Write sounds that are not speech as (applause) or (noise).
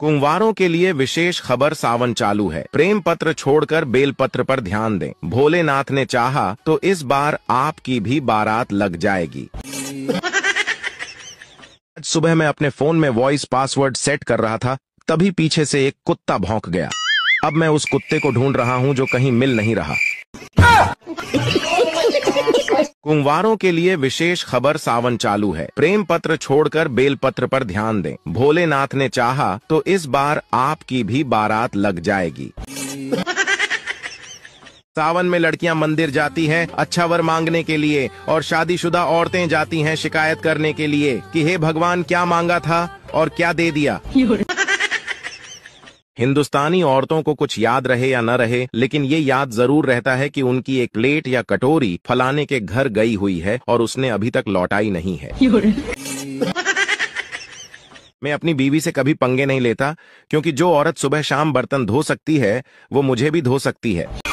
कुंवारों के लिए विशेष खबर सावन चालू है प्रेम पत्र छोड़कर बेल पत्र पर ध्यान दें भोलेनाथ ने चाहा तो इस बार आपकी भी बारात लग जाएगी आज सुबह मैं अपने फोन में वॉइस पासवर्ड सेट कर रहा था तभी पीछे से एक कुत्ता भौंक गया अब मैं उस कुत्ते को ढूंढ रहा हूं जो कहीं मिल नहीं रहा (laughs) कुंवारों के लिए विशेष खबर सावन चालू है प्रेम पत्र छोड़कर बेल पत्र पर ध्यान दें भोलेनाथ ने चाहा तो इस बार आपकी भी बारात लग जाएगी सावन में लड़कियां मंदिर जाती हैं अच्छा वर मांगने के लिए और शादीशुदा औरतें जाती हैं शिकायत करने के लिए कि हे भगवान क्या मांगा था और क्या दे दिया (laughs) हिंदुस्तानी औरतों को कुछ याद रहे या न रहे लेकिन ये याद जरूर रहता है कि उनकी एक प्लेट या कटोरी फलाने के घर गई हुई है और उसने अभी तक लौटाई नहीं है मैं अपनी बीवी से कभी पंगे नहीं लेता क्योंकि जो औरत सुबह शाम बर्तन धो सकती है वो मुझे भी धो सकती है